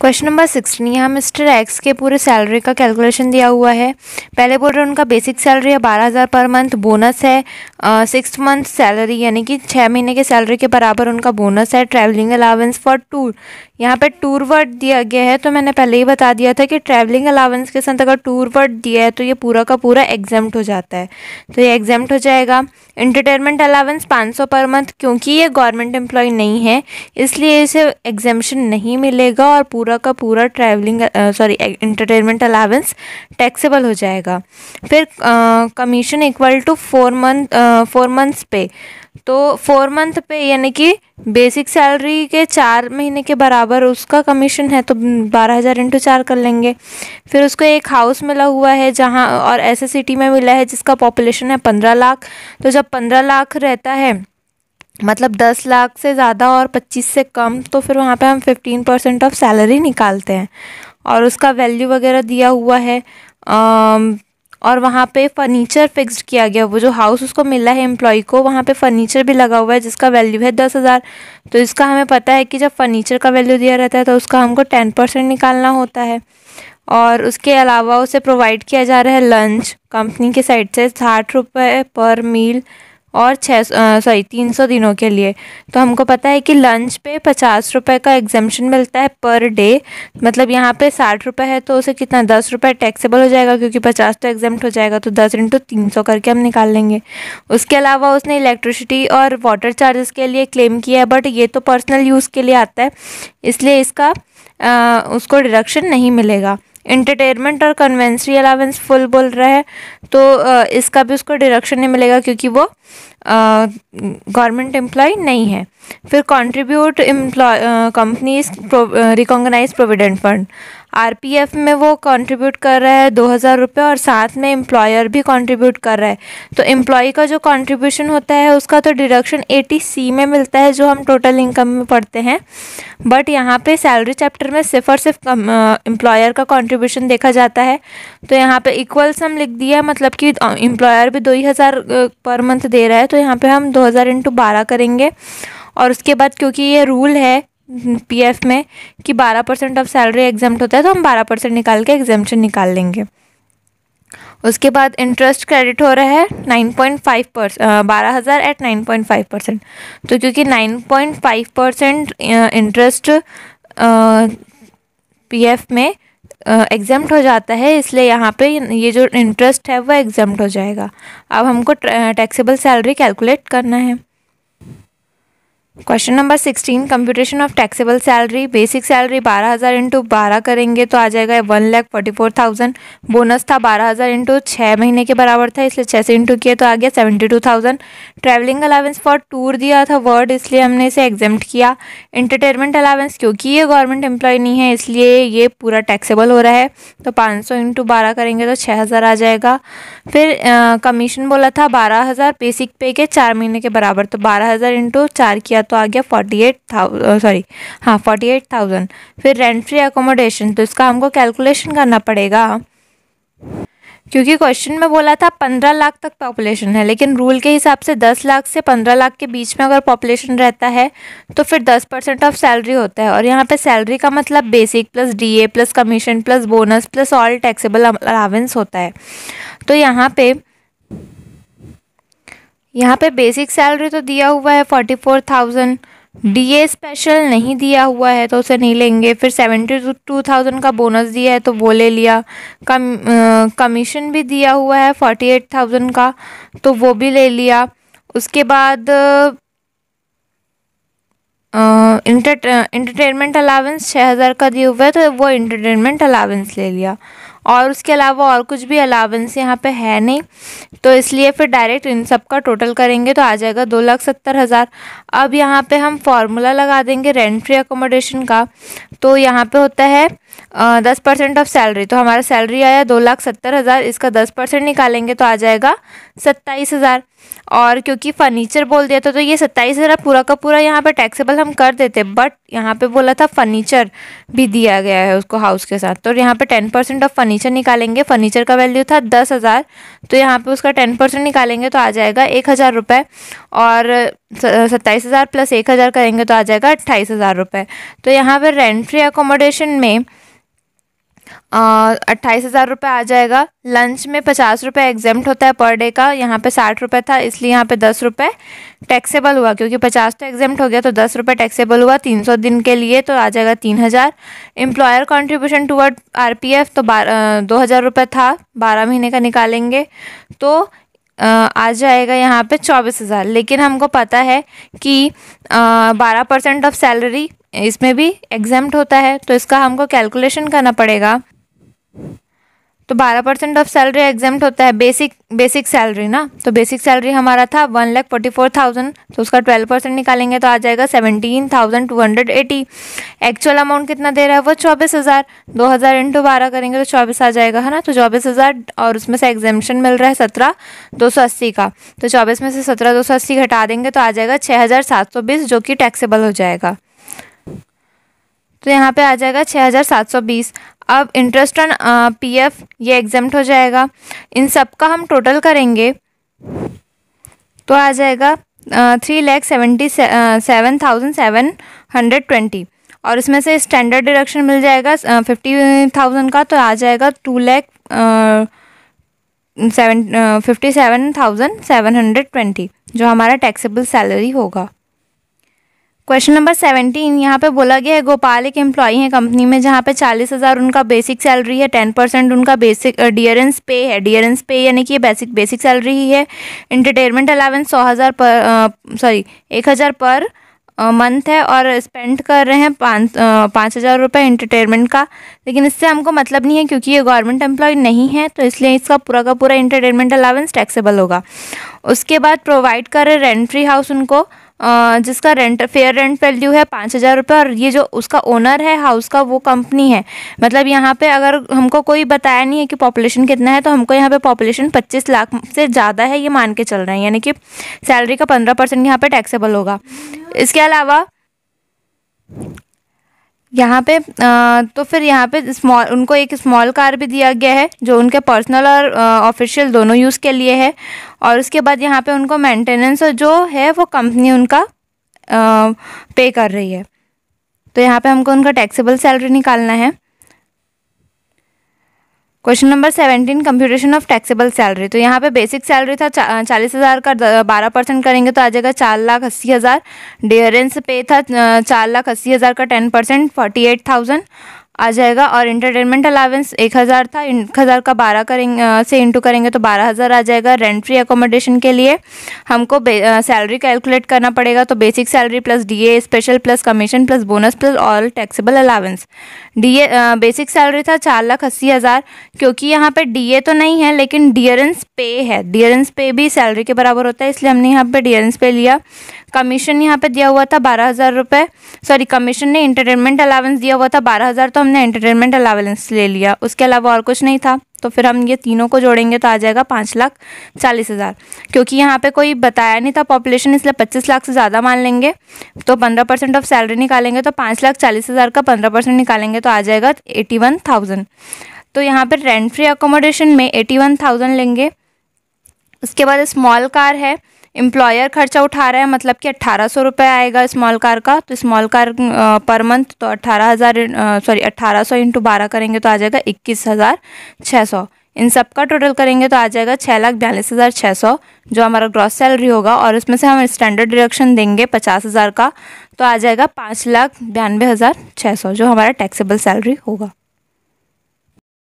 question number sixteen यहाँ mister X के पूरे सैलरी का कैलकुलेशन दिया हुआ है पहले बोल रहे हैं उनका बेसिक सैलरी है बारह हज़ार पर मंथ बोनस है सिक्स मंथ सैलरी यानी कि छः महीने के सैलरी के बराबर उनका बोनस है ट्रैवलिंग अलावेंस फॉर टूर यहाँ पर टूर वर्ड दिया गया है तो मैंने पहले ही बता दिया था कि ट्रैवलिंग अलावेंस के साथ अगर टूर वर्ड दिया है तो ये पूरा का पूरा एग्जाम्प्ट हो जाता है तो ये एग्जाम्प्ट हो जाएगा इंटरटेनमेंट अलावेंस 500 पर मंथ क्योंकि ये गवर्नमेंट एम्प्लॉय नहीं है इसलिए इसे एग्जामेशन नहीं मिलेगा और पूरा का पूरा travelling sorry entertainment allowance taxable हो जाएगा फिर commission equal to four month four months pay तो फोर मंथ पे यानी कि बेसिक सैलरी के चार महीने के बराबर उसका कमीशन है तो बारह हज़ार इंटू चार कर लेंगे फिर उसको एक हाउस मिला हुआ है जहाँ और ऐसे सिटी में मिला है जिसका पॉपुलेशन है पंद्रह लाख तो जब पंद्रह लाख रहता है मतलब दस लाख से ज़्यादा और पच्चीस से कम तो फिर वहाँ पे हम फिफ्टीन परसेंट ऑफ सैलरी निकालते हैं और उसका वैल्यू वगैरह दिया हुआ है आ, और वहाँ पे फर्नीचर फिक्स्ड किया गया वो जो हाउस उसको मिला है एम्प्लॉय को वहाँ पे फर्नीचर भी लगा हुआ है जिसका वैल्यू है दस हज़ार तो इसका हमें पता है कि जब फर्नीचर का वैल्यू दिया रहता है तो उसका हमको टेन परसेंट निकालना होता है और उसके अलावा उसे प्रोवाइड किया जा रहा है लंच कंपनी के साइड से साठ रुपये पर मील और छः सॉरी तीन सौ दिनों के लिए तो हमको पता है कि लंच पे पचास रुपये का एग्जामेशन मिलता है पर डे मतलब यहाँ पे साठ रुपये है तो उसे कितना दस रुपये टैक्सेबल हो जाएगा क्योंकि पचास तो एग्जाम हो जाएगा तो दस इंटू तीन सौ करके हम निकाल लेंगे उसके अलावा उसने इलेक्ट्रिसिटी और वाटर चार्जेस के लिए क्लेम किया है बट ये तो पर्सनल यूज़ के लिए आता है इसलिए इसका आ, उसको डिडक्शन नहीं मिलेगा इंटरटेनमेंट और कन्वेंसरी अलावेंस फुल बोल रहा है तो इसका भी उसको डिडक्शन नहीं मिलेगा क्योंकि वो गवर्नमेंट एम्प्लॉय नहीं है फिर contribute employee companies recognise provident fund RPF में वो कंट्रीब्यूट कर रहा है दो हज़ार रुपये और साथ में एम्प्लॉयर भी कंट्रीब्यूट कर रहा है तो एम्प्लॉय का जो कंट्रीब्यूशन होता है उसका तो डिडक्शन एटी सी में मिलता है जो हम टोटल इनकम में पढ़ते हैं बट यहाँ पे सैलरी चैप्टर में सिर्फ और सिर्फ एम्प्लॉयर का कंट्रीब्यूशन देखा जाता है तो यहाँ पे इक्वल सम लिख दिया मतलब कि एम्प्लॉयर भी दो ही हज़ार पर मंथ दे रहा है तो यहाँ पर हम दो हज़ार इंटू बारह करेंगे और उसके बाद क्योंकि ये रूल है पीएफ में कि 12 परसेंट ऑफ सैलरी एग्जाम्प्ट होता है तो हम 12 परसेंट निकाल के एग्जामेशन निकाल लेंगे उसके बाद इंटरेस्ट क्रेडिट हो रहा है 9.5 परसेंट बारह हज़ार एट 9.5 परसेंट तो क्योंकि 9.5 परसेंट इंटरेस्ट पीएफ में एग्जाम्प्ट हो जाता है इसलिए यहाँ पे ये जो इंटरेस्ट है वह एग्जाम्प्ट हो जाएगा अब हमको टैक्सेबल सैलरी कैलकुलेट करना है question number sixteen computation of taxable salary basic salary बारह हज़ार इंटू बारह करेंगे तो आ जाएगा one lakh forty four thousand bonus था बारह हज़ार इंटू छः महीने के बराबर था इसलिए छः से इंटू किए तो आ गया seventy two thousand travelling allowance for tour दिया था वर्ड इसलिए हमने इसे एग्जेम्ट किया इंटरटेनमेंट अलावेंस क्योंकि ये गवर्नमेंट एम्प्लॉय नहीं है इसलिए ये पूरा टैक्सेबल हो रहा है तो पाँच सौ इंटू बारह करेंगे तो छः हज़ार आ जाएगा फिर कमीशन बोला था बारह हज़ार बेसिक पे के चार महीने के बराबर तो बारह हज़ार इंटू चार किया तो आ गया फोर्टी एट थाउजेंड सॉरी हाँ फोर्टी एट थाउजेंड फिर रेंट फ्री एकोमोडेशन तो इसका हमको कैलकुलेशन करना पड़ेगा क्योंकि क्वेश्चन में बोला था पंद्रह लाख तक पॉपुलेशन है लेकिन रूल के हिसाब से दस लाख से पंद्रह लाख के बीच में अगर पॉपुलेशन रहता है तो फिर दस परसेंट ऑफ सैलरी होता है और यहाँ पे सैलरी का मतलब basic plus DA plus commission plus bonus plus all taxable allowance होता है तो यहाँ पे यहाँ पे बेसिक सैलरी तो दिया हुआ है forty four thousand a special नहीं दिया हुआ है तो उसे नहीं लेंगे फिर सेवेंटी टू थाउजेंड का बोनस दिया है तो वो ले लिया कम कमीशन भी दिया हुआ है फोर्टी एट थाउजेंड का तो वो भी ले लिया उसके बाद इंटरटेनमेंट अलावेंस छः हज़ार का दिया हुआ है तो वो इंटरटेनमेंट अलावेंस ले लिया और उसके अलावा और कुछ भी अलावेंस यहाँ पे है नहीं तो इसलिए फिर डायरेक्ट इन सब का टोटल करेंगे तो आ जाएगा दो लाख सत्तर हज़ार अब यहाँ पे हम फार्मूला लगा देंगे रेंट फ्री अकोमोडेशन का तो यहाँ पे होता है दस परसेंट ऑफ सैलरी तो हमारा सैलरी आया दो लाख सत्तर हज़ार इसका दस परसेंट निकालेंगे तो आ जाएगा सत्ताईस हज़ार और क्योंकि फर्नीचर बोल दिया था तो ये सत्ताईस हज़ार पूरा का पूरा यहाँ पे टैक्सेबल हम कर देते बट यहाँ पे बोला था फर्नीचर भी दिया गया है उसको हाउस के साथ तो यहाँ पे टेन परसेंट ऑफ फर्नीचर निकालेंगे फर्नीचर का वैल्यू था दस हज़ार तो यहाँ पे उसका टेन परसेंट निकालेंगे तो आ जाएगा एक हज़ार रुपये और सत्ताईस हज़ार प्लस एक हज़ार करेंगे तो आ जाएगा अट्ठाईस हज़ार रुपये तो यहाँ पर रेंट फ्री एकोमोडेशन में अट्ठाईस हज़ार रुपये आ जाएगा लंच में पचास रुपये एग्जेम्ट होता है पर डे का यहाँ पे साठ रुपये था इसलिए यहाँ पे दस रुपये टैक्सेबल हुआ क्योंकि पचास तो एग्जेम्ट हो गया तो दस रुपये टैक्सेबल हुआ तीन सौ दिन के लिए तो आ जाएगा तीन हज़ार employer contribution toward R P F तो बार दो हज़ार रुपये था बारह महीने का निकालेंगे तो आ जाएगा यहाँ पे चौबीस हज़ार लेकिन हमको पता है कि बारह परसेंट ऑफ सैलरी इसमें भी एग्जेम्ट होता है तो इसका हमको कैलकुलेशन करना पड़ेगा तो बारह परसेंट ऑफ सैलरी एग्जाम होता है बेसिक बेसिक सैलरी ना तो बेसिक सैलरी हमारा था one lakh forty four thousand तो उसका ट्वेल्व परसेंट निकालेंगे तो आ जाएगा seventeen thousand two hundred eighty actual amount कितना दे रहा है वो चौबीस हज़ार दो हज़ार इंटू बारह करेंगे तो चौबीस आ जाएगा है ना तो चौबीस हज़ार और उसमें से एग्जामेशन मिल रहा है सत्रह दो सौ अस्सी का तो चौबीस में से सत्रह दो सौ अस्सी घटा देंगे तो आ जाएगा छः हज़ार सात सौ बीस जो कि टैक्सेबल हो जाएगा तो यहाँ पे आ जाएगा छः हज़ार सात सौ बीस अब इंटरेस्ट ऑन पी एफ ये एग्जाम हो जाएगा इन सब का हम टोटल करेंगे तो आ जाएगा three lakh seventy seven thousand seven hundred twenty और इसमें से स्टैंडर्ड डिडक्शन मिल जाएगा फिफ्टी थाउजेंड का तो आ जाएगा two lakh seven fifty seven thousand seven hundred twenty जो हमारा टैक्सेबल सैलरी होगा क्वेश्चन नंबर सेवेंटीन यहाँ पे बोला गया है गोपाल एक एम्प्लॉई है कंपनी में जहाँ पे चालीस हज़ार उनका बेसिक सैलरी है टेन परसेंट उनका बेसिक डियरेंस पे है डियरेंस पे यानी कि बेसिक बेसिक सैलरी ही है इंटरटेनमेंट अलावेंस सौ हज़ार पर सॉरी एक हज़ार पर मंथ है और स्पेंड कर रहे हैं पाँच पाँच हज़ार रुपये इंटरटेनमेंट का लेकिन इससे हमको मतलब नहीं है क्योंकि ये गवर्नमेंट एम्प्लॉय नहीं है तो इसलिए इसका पूरा का पूरा इंटरटेनमेंट अलावेंस टैक्सेबल होगा उसके बाद प्रोवाइड कर रहे रेंट फ्री हाउस उनको जिसका रेंट फेयर रेंट वैल्यू है पाँच हज़ार रुपये और ये जो उसका ओनर है हाउस का वो कंपनी है मतलब यहाँ पे अगर हमको कोई बताया नहीं है कि पॉपुलेशन कितना है तो हमको यहाँ पे पॉपुलेशन पच्चीस लाख से ज़्यादा है ये मान के चल रहे हैं यानी कि सैलरी का पंद्रह परसेंट यहाँ पर टैक्सेबल होगा इसके अलावा यहाँ पे आ, तो फिर यहाँ पे स्मॉल उनको एक स्मॉल कार भी दिया गया है जो उनके पर्सनल और ऑफिशियल दोनों यूज़ के लिए है और उसके बाद यहाँ पे उनको मेंटेनेंस जो है वो कंपनी उनका आ, पे कर रही है तो यहाँ पे हमको उनका टैक्सेबल सैलरी निकालना है question number seventeen computation of taxable salary तो यहाँ पे बेसिक सैलरी था चालीस हज़ार का बारह परसेंट करेंगे तो आ जाएगा चार लाख अस्सी हज़ार डेयरेंस पे था चार लाख अस्सी हज़ार का ten percent forty eight thousand आ जाएगा और इंटरटेनमेंट अलावेंस एक हज़ार था एक हज़ार का बारह करेंगे से इंटू करेंगे तो बारह हज़ार आ जाएगा रेंट फ्री एकोमोडेशन के लिए हमको सैलरी कैलकुलेट करना पड़ेगा तो basic salary plus DA special plus commission plus bonus plus all taxable allowance DA basic salary था चार लाख अस्सी हज़ार क्योंकि यहाँ पर ए तो नहीं है लेकिन डियरेंस पे है डियरेंस पे भी सैलरी के बराबर होता है इसलिए हमने यहाँ पर डियरेंस पे लिया कमीशन यहाँ पर दिया हुआ था बारह हज़ार रुपये सॉरी कमीशन ने इंटरटेनमेंट अलावेंस दिया हुआ था बारह हज़ार तो हम हमने एंटरटेनमेंट अलावेंस ले लिया उसके अलावा और कुछ नहीं था तो फिर हम ये तीनों को जोड़ेंगे तो आ जाएगा पाँच लाख चालीस हज़ार क्योंकि यहाँ पे कोई बताया नहीं था पॉपुलेशन इसलिए पच्चीस लाख से ज़्यादा मान लेंगे तो पंद्रह परसेंट ऑफ सैलरी निकालेंगे तो पाँच लाख चालीस हज़ार का पंद्रह परसेंट निकालेंगे तो आ जाएगा एटी वन थाउजेंड तो यहाँ पर रेंट फ्री अकोमोडेशन में एटी वन थाउजेंड लेंगे उसके बाद स्मॉल कार है एम्प्लॉयर खर्चा उठा रहा है मतलब कि अट्ठारह सौ रुपये आएगा स्मॉल कार का तो स्मॉल कार पर मंथ तो अट्ठारह हज़ार सॉरी अट्ठारह सौ इंटू बारह करेंगे तो आ जाएगा इक्कीस हज़ार छः सौ इन सब का टोटल करेंगे तो आ जाएगा छः लाख बयालीस हज़ार छः सौ जो हमारा ग्रॉस सैलरी होगा और उसमें से हम स्टैंडर्ड डिडक्शन देंगे पचास हज़ार का तो आ जाएगा पाँच लाख बयानवे हज़ार छः सौ जो हमारा टैक्सेबल सैलरी होगा